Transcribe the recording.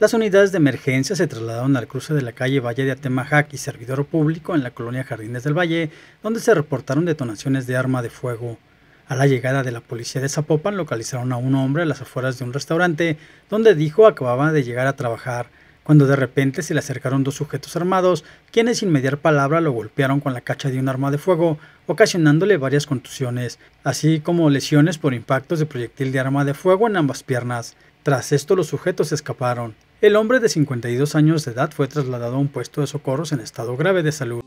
Las unidades de emergencia se trasladaron al cruce de la calle Valle de Atemajac y Servidor Público en la colonia Jardines del Valle, donde se reportaron detonaciones de arma de fuego. A la llegada de la policía de Zapopan localizaron a un hombre a las afueras de un restaurante, donde dijo acababa de llegar a trabajar, cuando de repente se le acercaron dos sujetos armados, quienes sin mediar palabra lo golpearon con la cacha de un arma de fuego, ocasionándole varias contusiones, así como lesiones por impactos de proyectil de arma de fuego en ambas piernas. Tras esto los sujetos escaparon. El hombre de 52 años de edad fue trasladado a un puesto de socorros en estado grave de salud.